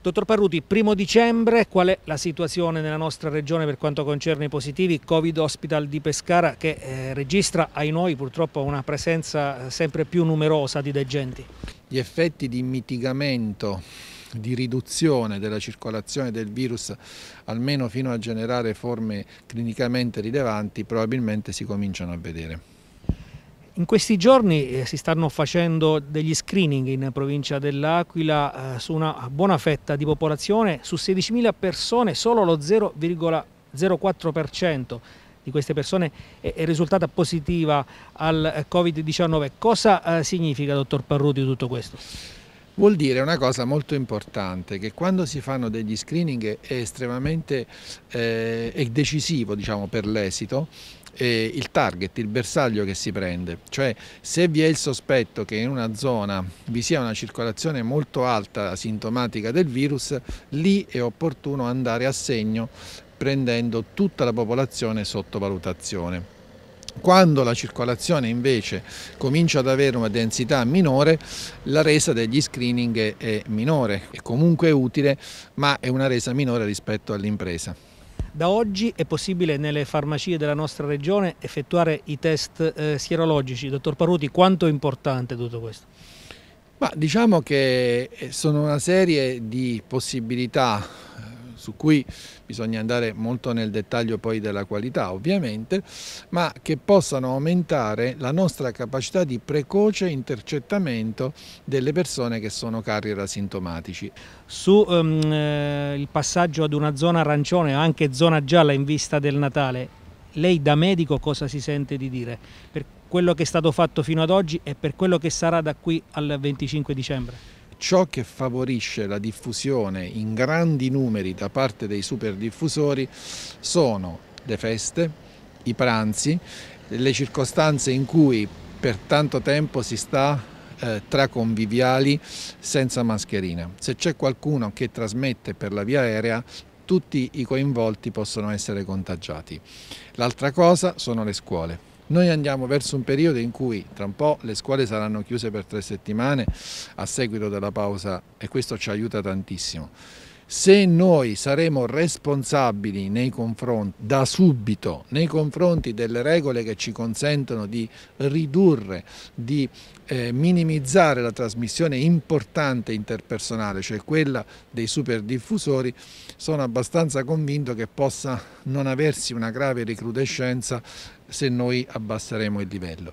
Dottor Parruti, primo dicembre, qual è la situazione nella nostra regione per quanto concerne i positivi? Covid Hospital di Pescara che eh, registra, ai noi purtroppo, una presenza eh, sempre più numerosa di degenti. Gli effetti di mitigamento di riduzione della circolazione del virus almeno fino a generare forme clinicamente rilevanti probabilmente si cominciano a vedere. In questi giorni eh, si stanno facendo degli screening in provincia dell'Aquila eh, su una buona fetta di popolazione, su 16.000 persone solo lo 0,04% di queste persone è, risultata positiva al eh, Covid-19. Cosa significa, dottor Parruti, tutto questo? Vuol dire una cosa molto importante, che quando si fanno degli screening è estremamente eh, è decisivo diciamo, per l'esito eh, il target, il bersaglio che si prende, cioè se vi è il sospetto che in una zona vi sia una circolazione molto alta asintomatica del virus, lì è opportuno andare a segno prendendo tutta la popolazione sotto valutazione. Quando la circolazione invece comincia ad avere una densità minore, la resa degli screening è minore, è comunque utile, ma è una resa minore rispetto all'impresa. Da oggi è possibile nelle farmacie della nostra regione effettuare i test eh, sierologici. Dottor Paruti, quanto è importante tutto questo? Ma diciamo che eh, sono una serie di possibilità su cui bisogna andare molto nel dettaglio poi della qualità ovviamente, ma che possano aumentare la nostra capacità di precoce intercettamento delle persone che sono carrier asintomatici. Su um, eh, il passaggio ad una zona arancione o anche zona gialla in vista del Natale, lei da medico cosa si sente di dire? Per quello che è stato fatto fino ad oggi e per quello che sarà da qui al 25 dicembre? ciò che favorisce la diffusione in grandi numeri da parte dei super diffusori sono le feste, i pranzi, le circostanze in cui per tanto tempo si sta eh, tra conviviali senza mascherina. Se c'è qualcuno che trasmette per la via aerea tutti i coinvolti possono essere contagiati. L'altra cosa sono le scuole. Noi andiamo verso un periodo in cui tra un po' le scuole saranno chiuse per tre settimane a seguito della pausa e questo ci aiuta tantissimo. Se noi saremo responsabili da subito nei confronti delle regole che ci consentono di ridurre, di eh, minimizzare la trasmissione importante interpersonale, cioè quella dei superdiffusori, sono abbastanza convinto che possa non aversi una grave recrudescenza se noi abbasseremo il livello.